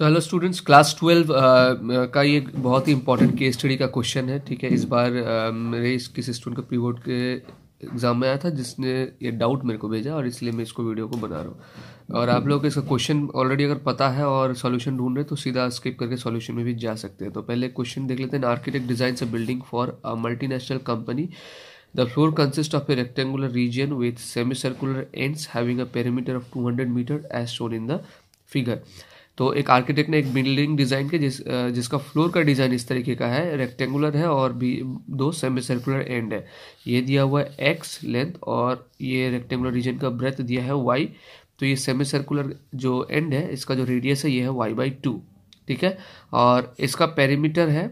सो hello students class twelve का ये बहुत ही इंपॉर्टेंट केस स्टडी का क्वेश्चन है ठीक है इस बार uh, मेरे इस किसी स्टूडेंट का प्रीवोर्ड के एग्जाम में आया था जिसने ये डाउट मेरे को भेजा और इसलिए मैं इसको वीडियो को बना रहा हूँ और आप लोग इसका क्वेश्चन ऑलरेडी अगर पता है और सॉल्यूशन ढूंढ रहे तो सीधा स्किप करके सॉल्यूशन में भी जा सकते हैं तो पहले क्वेश्चन देख लेते हैं architect design a building for a multinational company the floor consist of a rectangular region with semi circular end having a perimeter of two hundred metre as shown in the figure तो एक architect ने एक building design किया जिस जिसका floor का design इस तरीके का है रेक्टेंगुलर है और भी दो सेमी सर्कुलर एंड है ये दिया हुआ है एक्स लेंथ और ये रेक्टेंगुलर रीजन का ब्रेथ दिया है वाई तो ये सेमी सर्कुलर जो एंड है इसका जो रेडियस है ये है वाई बाई टू ठीक है और इसका पेरीमीटर है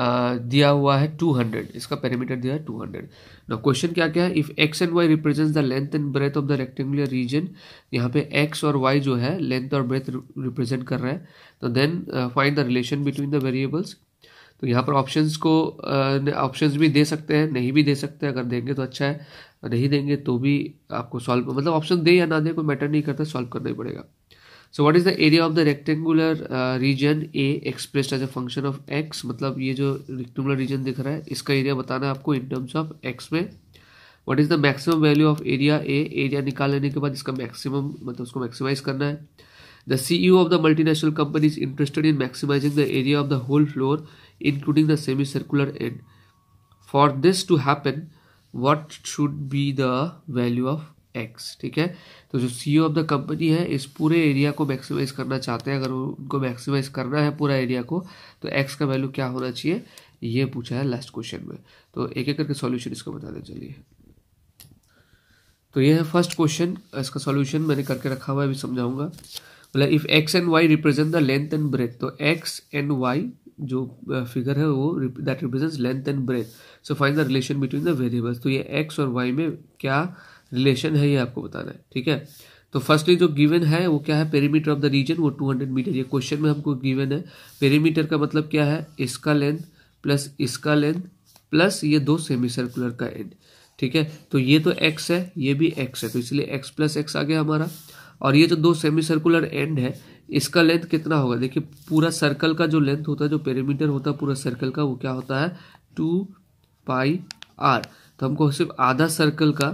दिया हुआ है 200 इसका पेरीमीटर दिया है 200 हंड्रेड ना क्वेश्चन क्या क्या है if x and Y represent the length and breadth of the rectangular region यहाँ पे एक्स और वाई जो है लेंथ और ब्रेथ रिप्रेजेंट कर रहा है तो then find the relation between the variables तो यहाँ पर ऑप्शंस को ऑप्शंस uh, भी दे सकते हैं नहीं भी दे सकते अगर देंगे तो अच्छा है नहीं देंगे तो भी आपको सॉल्व मतलब ऑप्शन दे या ना दे कोई मैटर नहीं करता सॉल्व करना ही पड़ेगा so what is the area of the rectangular region A expressed as a function of X मतलब ये जो रेक्टेंगुलर रीजन दिख रहा है इसका एरिया बताना है आपको इन टर्म्स ऑफ एक्स में what is the maximum value of area A area निकाल लेने के बाद इसका मैक्सिमम मतलब उसको मैक्सिमाइज करना है the C E of the multinational company is interested in maximizing the area of the whole floor including the semi circular end for this to happen what should be the value of x ठीक है तो जो सी of the company है इस पूरे area को maximise करना चाहते हैं अगर उनको मैक्सिमाइज करना है पूरा एरिया को तो एक्स का वैल्यू क्या होना चाहिए ये पूछा है लास्ट क्वेश्चन में तो एक एक करके सॉल्यूशन इसका बताने चलिए तो ये है फर्स्ट क्वेश्चन इसका सॉल्यूशन मैंने करके रखा हुआ है अभी समझाऊंगा मतलब if x and Y represent the length and breadth तो एक्स एंड वाई जो फिगर है वो that represents length and breadth so find the relation between the variables तो ये एक्स और वाई में क्या रिलेशन है ये आपको बताना है ठीक है तो फर्स्टली जो गिवन है वो क्या है पेरीमीटर ऑफ द रीजन वो 200 मीटर ये क्वेश्चन में हमको गिवन है पेरीमीटर का मतलब क्या है इसका लेंथ प्लस इसका लेंथ प्लस ये दो सेमी सर्कुलर का एंड ठीक है तो ये तो एक्स है ये भी एक्स है तो इसलिए एक्स प्लस एक्स आ गया हमारा और ये जो दो सेमी सर्कुलर एंड है इसका लेंथ कितना होगा देखिए पूरा सर्कल का जो लेंथ होता है जो पेरीमीटर होता है पूरा सर्कल का वो क्या होता है टू पाई आर तो हमको सिर्फ आधा सर्कल का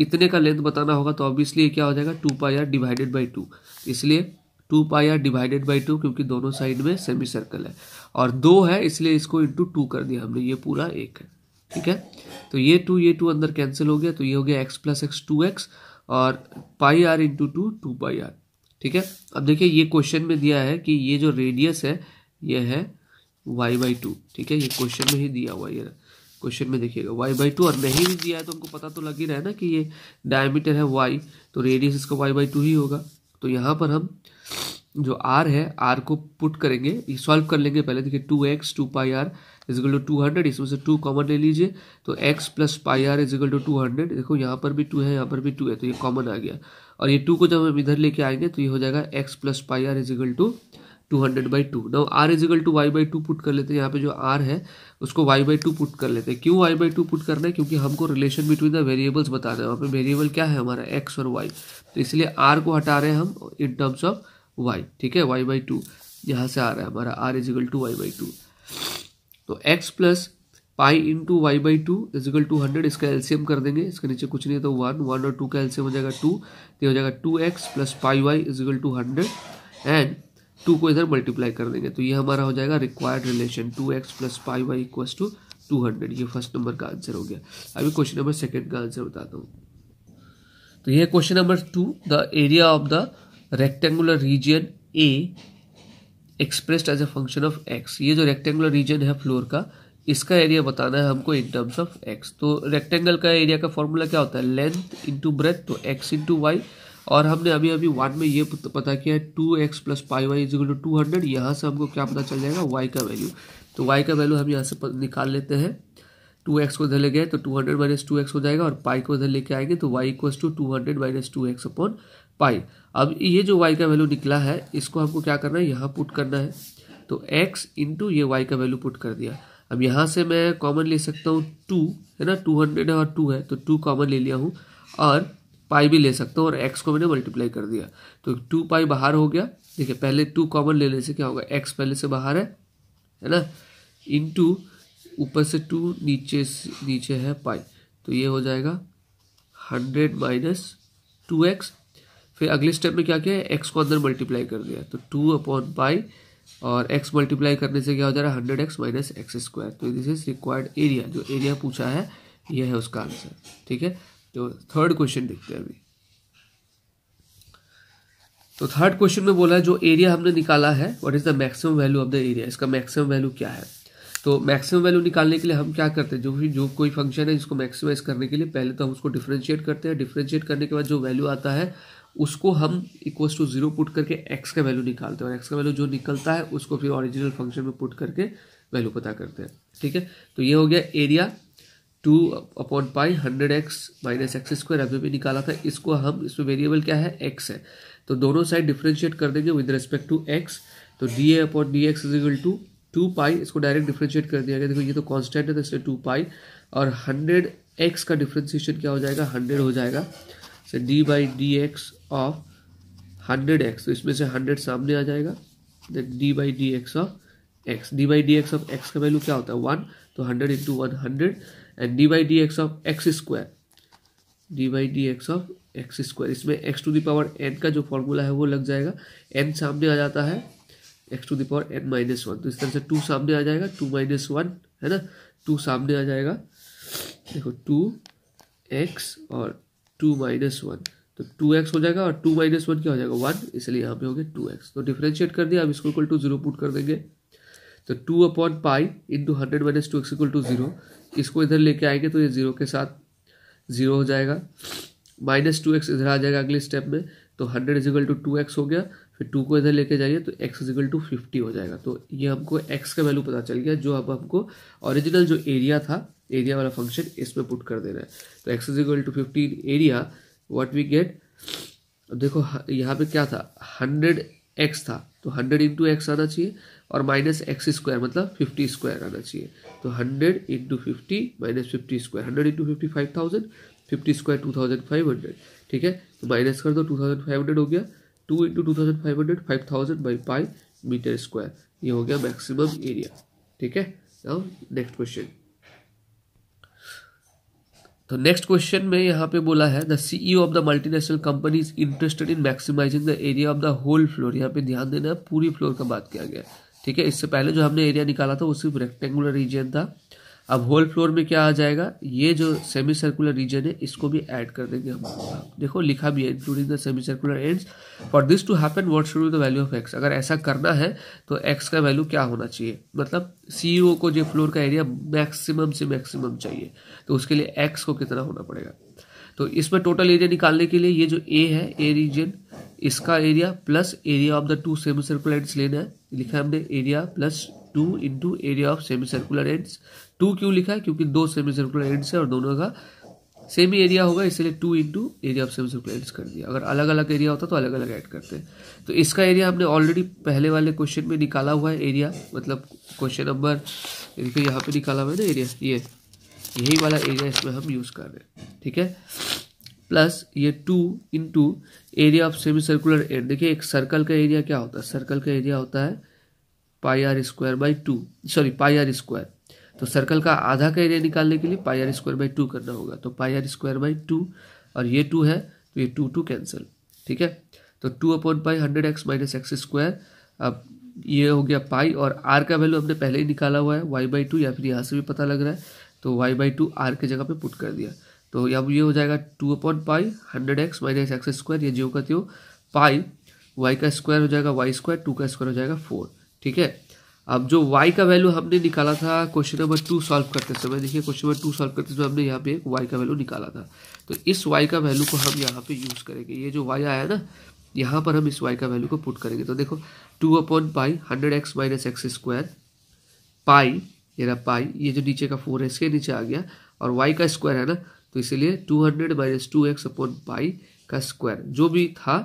इतने का लेंथ बताना होगा तो ऑब्वियसली क्या हो जाएगा two pi r divided by two इसलिए two pi r divided by two क्योंकि दोनों साइड में सेमी सर्कल है और दो है इसलिए इसको इंटू टू कर दिया हमने ये पूरा एक है ठीक है तो ये टू ये टू अंदर कैंसिल हो गया तो ये हो गया x plus x two x और pi r into two two pi r ठीक है अब देखिए ये क्वेश्चन में दिया है कि ये जो रेडियस है ये है वाई बाई टू ठीक है ये क्वेश्चन में ही दिया हुआ ये क्वेश्चन में देखिएगा वाई बाई टू और नहीं भी दिया है तो हमको पता तो लग ही रहा है ना कि ये डायमीटर है वाई तो रेडियस इसका वाई बाई टू ही होगा तो यहाँ पर हम जो आर है आर को पुट करेंगे सॉल्व कर लेंगे पहले देखिए two x two pi r is equal to two hundred इसमें से टू कॉमन ले लीजिए तो x plus pi r is equal to two hundred देखो यहाँ पर भी टू है यहाँ पर भी टू है तो ये कॉमन आ गया और ये टू को जब हम इधर लेके आएंगे तो ये हो जाएगा x plus pi r is equal to two hundred by two ना r is equal to y by two put कर लेते हैं यहाँ पे जो आर है उसको वाई बाई टू पुट कर लेते हैं क्यों वाई बाई टू पुट करना है क्योंकि हमको रिलेशन बिटवीन द वेरिएबल्स बताना है वहाँ पे वेरिएबल क्या है हमारा एक्स और वाई तो इसलिए आर को हटा रहे हैं हम इन टर्म्स ऑफ वाई ठीक है वाई बाई टू यहाँ से आ रहा है हमारा r is equal to y by two तो x plus pi into y by two equal to hundred इसका एल्सियम कर देंगे इसके नीचे कुछ नहीं तो वन वन और टू का एल्सियम हो जाएगा टू तो ये हो जाएगा two x plus pi y is equal to हंड्रेड एंड टू को इधर मल्टीप्लाई कर देंगे तो ये हमारा हो जाएगा required relation two x plus five y equal to two hundred ये फर्स्ट नंबर का आंसर हो गया अभी क्वेश्चन नंबर सेकेंड का आंसर बताता हूँ तो ये question number two the area of the rectangular region A expressed as a function of x ये जो रेक्टेंगुलर रीजन है फ्लोर का इसका एरिया बताना है हमको इन टर्म्स ऑफ एक्स तो रेक्टेंगल का एरिया का फॉर्मूला क्या होता है लेंथ इंटू ब्रेथ तो एक्स इंटू वाई और हमने अभी अभी वन में ये पता किया है two x plus pi y is equal to two hundred यहाँ से हमको क्या पता चल जाएगा वाई का वैल्यू तो वाई का वैल्यू हम यहाँ से निकाल लेते हैं टू एक्स को उधर ले गए तो two hundred minus two x हो जाएगा और पाई को उधर लेके आएंगे तो y equal to two hundred minus two x upon pi अब ये जो वाई का वैल्यू निकला है इसको हमको क्या करना है यहाँ पुट करना है तो एक्स इंटू ये वाई का वैल्यू पुट कर दिया अब यहाँ से मैं कॉमन ले सकता हूँ टू है ना टू हंड्रेड है और टू है तो टू कॉमन ले लिया हूँ और पाई भी ले सकता हूँ और एक्स को मैंने मल्टीप्लाई कर दिया तो टू पाई बाहर हो गया देखिए पहले टू कॉमन लेने से क्या होगा एक्स पहले से बाहर है है ना इन टू ऊपर से टू नीचे नीचे है पाई तो ये हो जाएगा हंड्रेड माइनस टू एक्स फिर अगले स्टेप में क्या किया एक्स को अंदर मल्टीप्लाई कर दिया तो टू अपॉन पाई और एक्स मल्टीप्लाई करने से क्या हो जा रहा है hundred x minus x square तो दिस इज रिक्वायर्ड एरिया जो एरिया पूछा है यह है उसका आंसर ठीक है तो थर्ड क्वेश्चन देखते हैं अभी तो थर्ड क्वेश्चन में बोला है जो एरिया हमने निकाला है what is the maximum value of the area इसका मैक्सिमम वैल्यू क्या है तो मैक्सिमम वैल्यू निकालने के लिए हम क्या करते हैं जो भी जो कोई फंक्शन है जिसको मैक्सिमाइज करने के लिए पहले तो हम उसको डिफ्रेंशिएट करते हैं डिफ्रेंशिएट करने के बाद जो वैल्यू आता है उसको हम इक्वल टू जीरो पुट करके एक्स का वैल्यू निकालते हैं और एक्स का वैल्यू जो निकलता है उसको फिर ओरिजिनल फंक्शन में पुट करके वैल्यू पता करते हैं ठीक है तो ये हो गया area two upon pi hundred x minus x square अभी भी निकाला था इसको हम इसमें वेरिएबल क्या है एक्स है तो दोनों साइड डिफ्रेंशिएट कर देंगे विद रेस्पेक्ट टू एक्स तो d A upon d x is equal to two pi इसको डायरेक्ट डिफ्रेंशिएट कर दिया गया देखो ये तो कांस्टेंट है तो इसलिए टू पाई और हंड्रेड एक्स का डिफ्रेंशिएशन क्या हो जाएगा हंड्रेड हो जाएगा से d by d x of hundred x तो इसमें से हंड्रेड सामने आ जाएगा then d by d x of x d by d x of x का वैल्यू क्या होता है वन तो hundred into one hundred and d by d x of x square d by d x of x square इसमें x to the power n का जो formula है वो लग जाएगा एन सामने आ जाता है x to the power n minus one तो इस तरह से टू सामने आ जाएगा टू माइनस वन है ना टू सामने आ जाएगा देखो टू एक्स और टू माइनस वन तो टू एक्स हो जाएगा और टू माइनस वन क्या हो जाएगा वन इसलिए यहाँ पे हो गया टू एक्स तो डिफ्रेंशिएट कर दिया अब इसको इक्वल टू जीरो पुट कर देंगे तो two upon pi into hundred minus two x equal to zero इसको इधर लेके आएंगे तो ये जीरो के साथ जीरो हो जाएगा माइनस टू एक्स इधर आ जाएगा अगले स्टेप में तो hundred is equal to two x हो गया फिर टू को इधर लेके जाइए तो एक्स इजिकल टू फिफ्टी हो जाएगा तो ये हमको एक्स का वैल्यू पता चल गया जो अब हमको ओरिजिनल जो एरिया था एरिया वाला फंक्शन इसमें पुट कर दे रहा है तो x is equal to fifty area what we get देखो यहाँ पे क्या था हंड्रेड एक्स था तो हंड्रेड इंटू एक्स आना चाहिए और माइनस एक्स स्क्वायर मतलब फिफ्टी स्क्वायर आना चाहिए तो hundred into fifty minus fifty square hundred into fifty five thousand fifty square two thousand five hundred ठीक है तो माइनस कर दो टू थाउजेंड फाइव हंड्रेड हो गया two into two thousand five hundred five thousand by pi meter square ये हो गया मैक्सिमम एरिया ठीक है नेक्स्ट क्वेश्चन तो नेक्स्ट क्वेश्चन में यहाँ पे बोला है the CEO of the multinational company is interested in maximizing the area of the whole floor यहाँ पे ध्यान देना है पूरी फ्लोर का बात किया गया ठीक है इससे पहले जो हमने एरिया निकाला था वो सिर्फ रेक्टेंगुलर रीजन था अब होल फ्लोर में क्या आ जाएगा ये जो सेमी सर्कुलर रीजन है इसको भी ऐड कर देंगे हम देखो लिखा भी है including the semi circular ends for this to happen what should be the value of x अगर ऐसा करना है तो एक्स का वैल्यू क्या होना चाहिए मतलब सी e को जो फ्लोर का एरिया मैक्सिमम से मैक्सिमम चाहिए तो उसके लिए एक्स को कितना होना पड़ेगा तो इसमें टोटल एरिया निकालने के लिए ये जो ए है ए रीजन इसका area plus area of the two semi circular ends लेना है लिखा है हमने area plus two into area of semi circular ends two क्यों लिखा है क्योंकि दो सेमी सर्कुलर एंड्स है और दोनों का सेम ही एरिया होगा इसलिए two into area of semi circular ends कर दिया अगर अलग अलग एरिया होता तो अलग अलग ऐड करते हैं तो इसका एरिया हमने ऑलरेडी पहले वाले क्वेश्चन में निकाला हुआ है एरिया मतलब क्वेश्चन नंबर देखिए यहाँ पर निकाला हुआ है ना एरिया ये यही वाला एरिया इसमें हम यूज़ कर रहे हैं ठीक है प्लस ये two into area of semi circular end देखिए एक सर्कल का एरिया क्या होता है सर्कल का एरिया होता है pi r square by two sorry pi r square तो सर्कल का आधा का एरिया निकालने के लिए pi r square by two करना होगा तो pi r square by two और ये टू है तो ये टू टू कैंसिल ठीक है तो two upon pi hundred x minus x square अब ये हो गया पाई और आर का वैल्यू हमने पहले ही निकाला हुआ है वाई बाई टू या फिर यहाँ से भी पता लग रहा है तो वाई बाई टू आर के जगह पर पुट कर दिया तो अब ये हो जाएगा two upon pi hundred x minus x square ये जो कहते हो पाई वाई का स्क्वायर हो जाएगा वाई स्क्वायर टू का स्क्वायर हो जाएगा फोर ठीक है अब जो y का वैल्यू हमने निकाला था क्वेश्चन नंबर टू सॉल्व करते समय देखिए क्वेश्चन नंबर टू सॉल्व करते समय हमने यहाँ पे एक y का वैल्यू निकाला था तो इस y का वैल्यू को हम यहाँ पे यूज़ करेंगे ये जो y आया ना यहाँ पर हम इस y का वैल्यू को पुट करेंगे तो देखो two upon pi hundred x minus x square pi ये ना पाई ये जो नीचे का फोर है इसके नीचे आ गया और वाई का स्क्वायर है ना तो इसीलिए two hundred minus two x upon pi का स्क्वायर जो भी था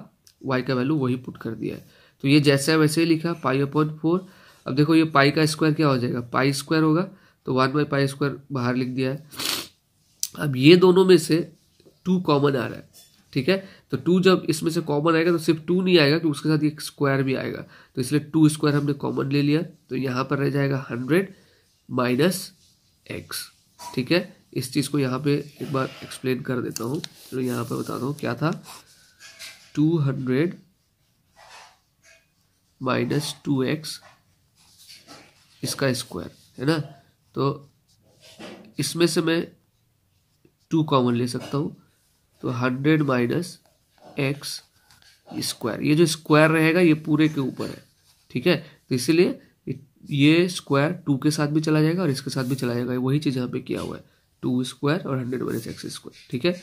वाई का वैल्यू वही पुट कर दिया है तो ये जैसा है वैसे ही लिखा पाई अपॉन फोर अब देखो ये पाई का स्क्वायर क्या हो जाएगा पाई स्क्वायर होगा तो वन बाई पाई स्क्वायर बाहर लिख दिया है अब ये दोनों में से टू कॉमन आ रहा है ठीक है तो टू जब इसमें से कॉमन आएगा तो सिर्फ टू नहीं आएगा क्योंकि उसके साथ एक स्क्वायर भी आएगा तो इसलिए टू स्क्वायर हमने कॉमन ले लिया तो यहाँ पर रह जाएगा हंड्रेड माइनस एक्स ठीक है इस चीज़ को यहाँ पे एक बार एक्सप्लेन कर देता हूँ तो यहाँ पर बताता हूँ क्या था two hundred minus two x इसका स्क्वायर है ना तो इसमें से मैं टू कॉमन ले सकता हूँ तो हंड्रेड माइनस एक्स स्क्वायर ये जो स्क्वायर रहेगा ये पूरे के ऊपर है ठीक है तो इसीलिए ये स्क्वायर टू के साथ भी चला जाएगा और इसके साथ भी चला जाएगा वही चीज़ यहाँ पे किया हुआ है टू स्क्वायर और हंड्रेड माइनस एक्स स्क्वायर ठीक है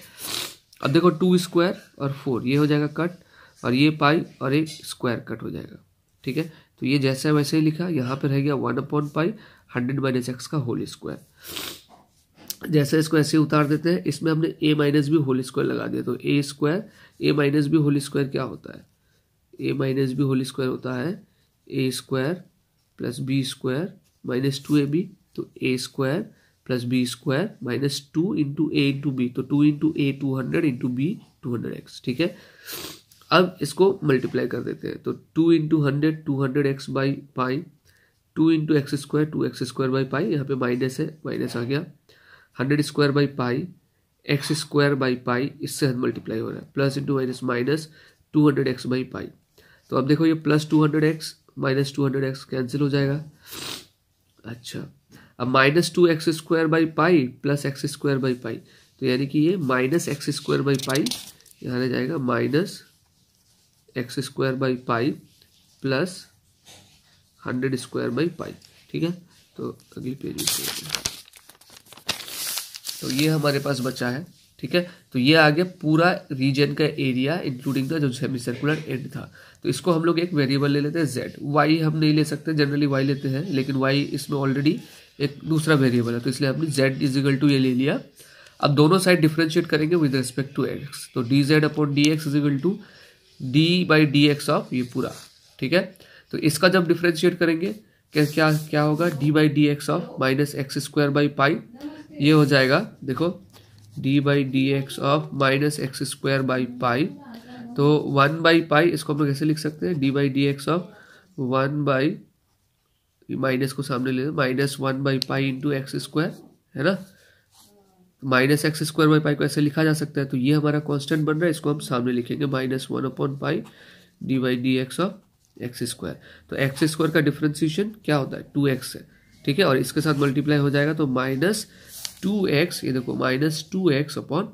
अब देखो टू स्क्वायर और फोर ये हो जाएगा कट और ये पाई और एक स्क्वायर कट हो जाएगा ठीक है तो ये जैसा वैसे ही लिखा यहाँ पर रह गया one upon pi hundred minus x का होल स्क्वायर जैसे इसको ऐसे उतार देते हैं इसमें हमने A minus B whole square लगा दिया तो A square A minus B whole square क्या होता है A minus B whole square होता है A square plus B square minus two A B तो A square plus B square minus two into A into B तो two into ए two hundred into B two hundred x ठीक है अब इसको multiply कर देते हैं तो two into hundred two hundred x by pi two into x square two x square by pi यहाँ पे माइनस है माइनस आ गया hundred square by pi x square by pi इससे हम मल्टीप्लाई हो रहा है plus into minus minus two hundred x by pi तो अब देखो ये plus to hundred x minus two hundred x cancel हो जाएगा अच्छा अब minus two x square by pi plus x square by pi तो यानी कि ये minus x square by pi यहाँ रह जाएगा minus x square by pi plus hundred square by pi ठीक है तो अगली पेज तो ये हमारे पास बचा है ठीक है तो ये आ गया पूरा रीजन का एरिया इंक्लूडिंग द जो सेमी सर्कुलर एंड था तो इसको हम लोग एक वेरिएबल ले लेते हैं जेड वाई हम नहीं ले सकते जनरली वाई लेते हैं लेकिन वाई इसमें ऑलरेडी एक दूसरा वेरिएबल है तो इसलिए हमने जेड इजिकल टू ये ले लिया अब दोनों साइड डिफ्रेंशिएट करेंगे विद रिस्पेक्ट टू एक्स तो d z upon d x is equal to d by d x of ये पूरा ठीक है तो इसका जब डिफ्रेंशिएट करेंगे क्या क्या क्या होगा d by d x of minus x square by pi ये हो जाएगा देखो d by d x of minus x square by pi तो वन बाई पाई इसको हम लोग कैसे लिख सकते हैं d by d x of one by minus को सामने ले minus one by pi into x square है ना minus x square by pi को ऐसे लिखा जा सकता है तो ये हमारा कांस्टेंट बन रहा है इसको हम सामने लिखेंगे minus one upon pi d by d x of x square तो एक्स स्क्वायर का डिफ्रेंसिएशन क्या होता है टू एक्स है ठीक है और इसके साथ मल्टीप्लाई हो जाएगा तो माइनस टू एक्स ये देखो minus two x upon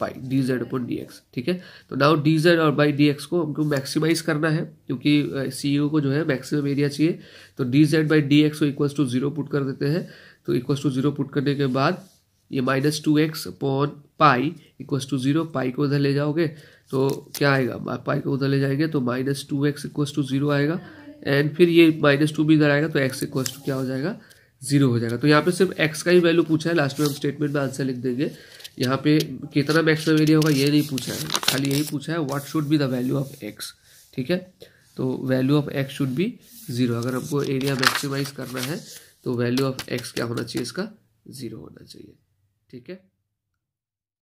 pi d z upon d x ठीक है तो नाउ डी जेड और बाई डी एक्स को हमको मैक्सिमाइज करना है क्योंकि सी uh, e को जो है मैक्सिमम एरिया चाहिए तो d z by d x को इक्वल टू जीरो पुट कर देते हैं तो इक्वल टू जीरो पुट करने के बाद ये minus two x upon pi equals to zero pi को उधर ले जाओगे तो क्या आएगा पाई को उधर ले जाएंगे तो minus two x equals to zero आएगा एंड फिर ये माइनस टू भी इधर आएगा तो एक्स इक्वस टू क्या हो जाएगा ज़ीरो हो जाएगा तो यहाँ पे सिर्फ एक्स का ही वैल्यू पूछा है लास्ट में हम स्टेटमेंट में आंसर लिख देंगे यहाँ पे कितना मैक्सिमम एरिया होगा ये नहीं पूछा है खाली यही पूछा है what should be the value of x ठीक है तो value of x should be zero अगर हमको एरिया मैक्सिमाइज करना है तो वैल्यू ऑफ एक्स क्या होना चाहिए इसका ज़ीरो होना चाहिए ठीक है